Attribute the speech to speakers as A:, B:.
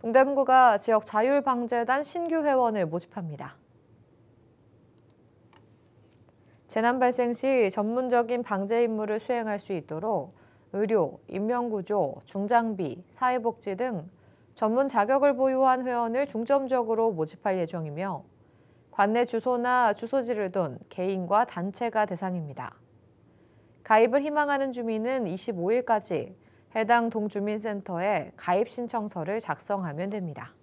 A: 동대문구가 지역 자율방재단 신규 회원을 모집합니다. 재난 발생 시 전문적인 방재 임무를 수행할 수 있도록 의료, 인명구조, 중장비, 사회복지 등 전문 자격을 보유한 회원을 중점적으로 모집할 예정이며 관내 주소나 주소지를 둔 개인과 단체가 대상입니다. 가입을 희망하는 주민은 25일까지 해당 동주민센터에 가입 신청서를 작성하면 됩니다.